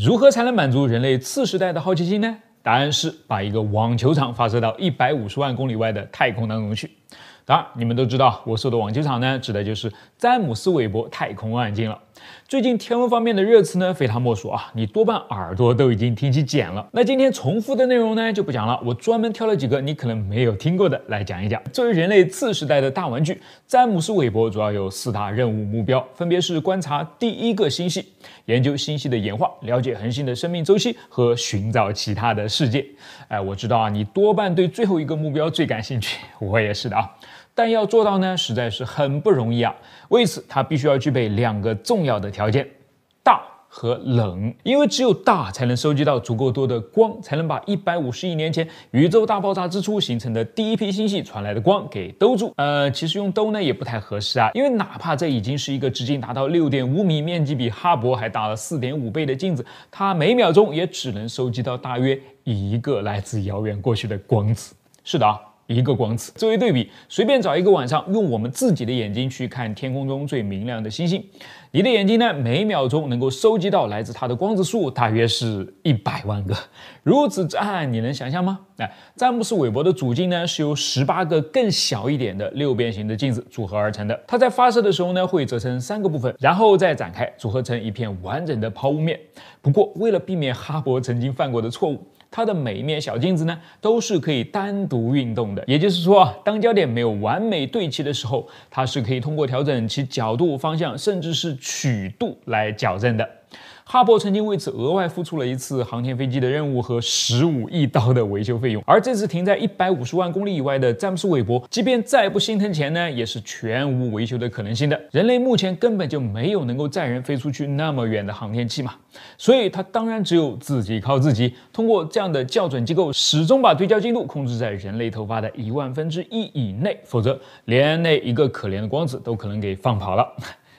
如何才能满足人类次时代的好奇心呢？答案是把一个网球场发射到一百五十万公里外的太空当中去。当然，你们都知道，我说的网球场呢，指的就是詹姆斯韦伯太空望远镜了。最近天文方面的热词呢，非他莫属啊！你多半耳朵都已经听起茧了。那今天重复的内容呢，就不讲了。我专门挑了几个你可能没有听过的来讲一讲。作为人类次时代的大玩具，詹姆斯韦伯主要有四大任务目标，分别是观察第一个星系、研究星系的演化、了解恒星的生命周期和寻找其他的世界。哎，我知道啊，你多半对最后一个目标最感兴趣，我也是的啊。但要做到呢，实在是很不容易啊。为此，它必须要具备两个重要的条件：大和冷。因为只有大，才能收集到足够多的光，才能把一百五十亿年前宇宙大爆炸之初形成的第一批星系传来的光给兜住。呃，其实用兜呢也不太合适啊，因为哪怕这已经是一个直径达到六点五米、面积比哈勃还大了四点五倍的镜子，它每秒钟也只能收集到大约一个来自遥远过去的光子。是的啊。一个光子。作为对比，随便找一个晚上，用我们自己的眼睛去看天空中最明亮的星星，你的眼睛呢，每秒钟能够收集到来自它的光子数大约是一百万个。如此之暗，你能想象吗？哎，詹姆斯·韦伯的主镜呢，是由十八个更小一点的六边形的镜子组合而成的。它在发射的时候呢，会折成三个部分，然后再展开，组合成一片完整的抛物面。不过，为了避免哈勃曾经犯过的错误。它的每一面小镜子呢，都是可以单独运动的。也就是说，当焦点没有完美对齐的时候，它是可以通过调整其角度、方向，甚至是曲度来矫正的。哈勃曾经为此额外付出了一次航天飞机的任务和十五亿刀的维修费用，而这次停在一百五十万公里以外的詹姆斯韦伯，即便再不心疼钱呢，也是全无维修的可能性的。人类目前根本就没有能够载人飞出去那么远的航天器嘛，所以它当然只有自己靠自己，通过这样的校准机构，始终把对焦精度控制在人类头发的一万分之一以内，否则连那一个可怜的光子都可能给放跑了。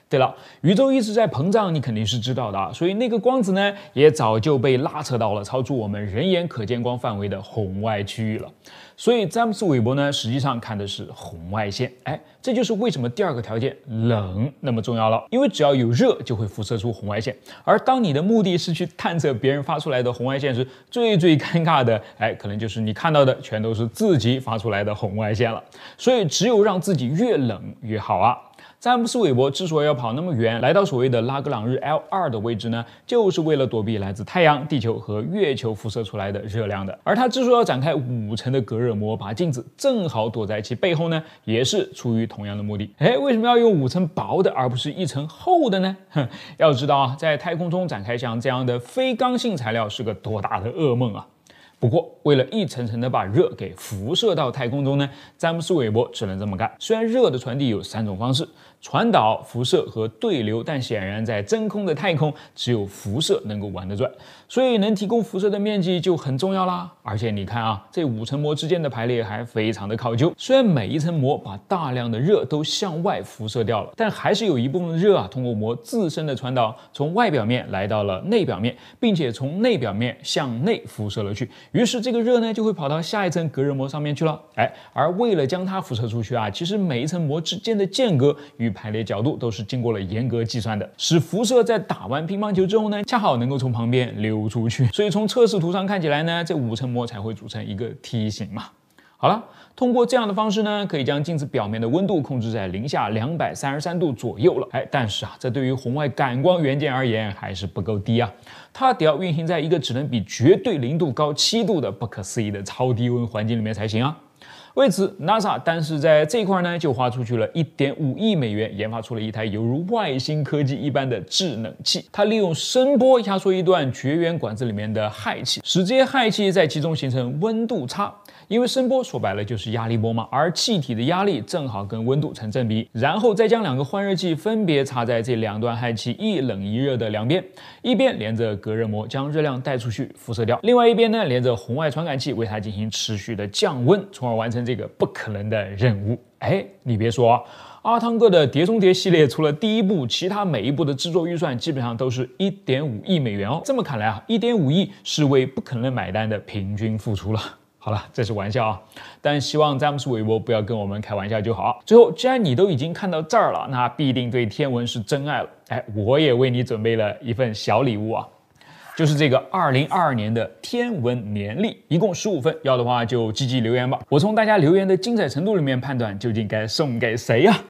对了，宇宙一直在膨胀，你肯定是知道的啊。所以那个光子呢，也早就被拉扯到了超出我们人眼可见光范围的红外区域了。所以詹姆斯韦伯呢，实际上看的是红外线。哎，这就是为什么第二个条件冷那么重要了。因为只要有热，就会辐射出红外线。而当你的目的是去探测别人发出来的红外线时，最最尴尬的，哎，可能就是你看到的全都是自己发出来的红外线了。所以只有让自己越冷越好啊。詹姆斯·韦伯之所以要跑那么远，来到所谓的拉格朗日 L2 的位置呢，就是为了躲避来自太阳、地球和月球辐射出来的热量的。而它之所以要展开五层的隔热膜，把镜子正好躲在其背后呢，也是出于同样的目的。哎，为什么要用五层薄的，而不是一层厚的呢？哼，要知道啊，在太空中展开像这样的非刚性材料是个多大的噩梦啊！不过，为了一层层的把热给辐射到太空中呢，詹姆斯·韦伯只能这么干。虽然热的传递有三种方式。传导、辐射和对流，但显然在真空的太空，只有辐射能够玩得转，所以能提供辐射的面积就很重要啦。而且你看啊，这五层膜之间的排列还非常的考究。虽然每一层膜把大量的热都向外辐射掉了，但还是有一部分热啊，通过膜自身的传导，从外表面来到了内表面，并且从内表面向内辐射了去。于是这个热呢，就会跑到下一层隔热膜上面去了。哎，而为了将它辐射出去啊，其实每一层膜之间的间隔与排列角度都是经过了严格计算的，使辐射在打完乒乓球之后呢，恰好能够从旁边溜出去。所以从测试图上看起来呢，这五层膜才会组成一个梯形嘛。好了，通过这样的方式呢，可以将镜子表面的温度控制在零下两百三十三度左右了。哎，但是啊，这对于红外感光元件而言还是不够低啊。它得要运行在一个只能比绝对零度高七度的不可思议的超低温环境里面才行啊。为此，NASA 单是在这块呢就花出去了一点五亿美元，研发出了一台犹如外星科技一般的制冷器。它利用声波压缩一段绝缘管子里面的氦气，使这些氦气在其中形成温度差。因为声波说白了就是压力波嘛，而气体的压力正好跟温度成正比。然后再将两个换热器分别插在这两段氦气一冷一热的两边，一边连着隔热膜将热量带出去辐射掉，另外一边呢连着红外传感器为它进行持续的降温，从而完成。这个不可能的任务，哎，你别说，阿汤哥的《碟中谍》系列除了第一部，其他每一部的制作预算基本上都是一点五亿美元哦。这么看来啊，一点五亿是为不可能买单的平均付出了。好了，这是玩笑啊，但希望詹姆斯·韦伯不要跟我们开玩笑就好。最后，既然你都已经看到这儿了，那必定对天文是真爱了。哎，我也为你准备了一份小礼物啊。就是这个二零二二年的天文年历，一共十五份，要的话就积极留言吧。我从大家留言的精彩程度里面判断，究竟该送给谁啊？